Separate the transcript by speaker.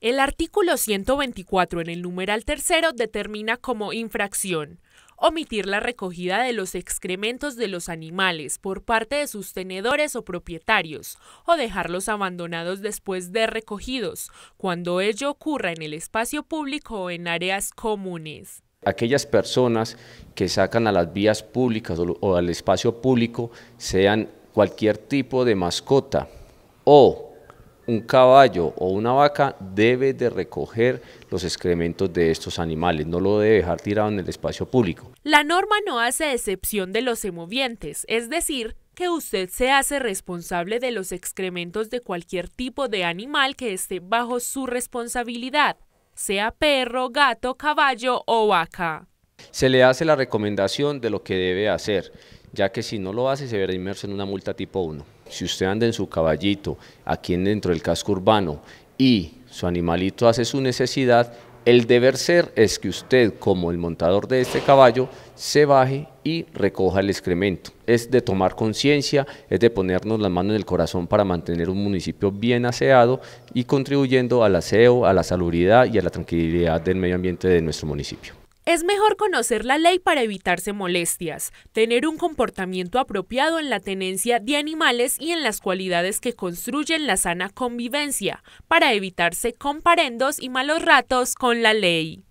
Speaker 1: El artículo 124 en el numeral tercero determina como infracción omitir la recogida de los excrementos de los animales por parte de sus tenedores o propietarios, o dejarlos abandonados después de recogidos, cuando ello ocurra en el espacio público o en áreas comunes.
Speaker 2: Aquellas personas que sacan a las vías públicas o al espacio público sean cualquier tipo de mascota o un caballo o una vaca debe de recoger los excrementos de estos animales, no lo debe dejar tirado en el espacio público.
Speaker 1: La norma no hace excepción de los emovientes es decir, que usted se hace responsable de los excrementos de cualquier tipo de animal que esté bajo su responsabilidad, sea perro, gato, caballo o vaca.
Speaker 2: Se le hace la recomendación de lo que debe hacer, ya que si no lo hace se verá inmerso en una multa tipo 1 si usted anda en su caballito aquí dentro del casco urbano y su animalito hace su necesidad, el deber ser es que usted, como el montador de este caballo, se baje y recoja el excremento. Es de tomar conciencia, es de ponernos las manos en el corazón para mantener un municipio bien aseado y contribuyendo al aseo, a la salubridad y a la tranquilidad del medio ambiente de nuestro municipio.
Speaker 1: Es mejor conocer la ley para evitarse molestias, tener un comportamiento apropiado en la tenencia de animales y en las cualidades que construyen la sana convivencia, para evitarse comparendos y malos ratos con la ley.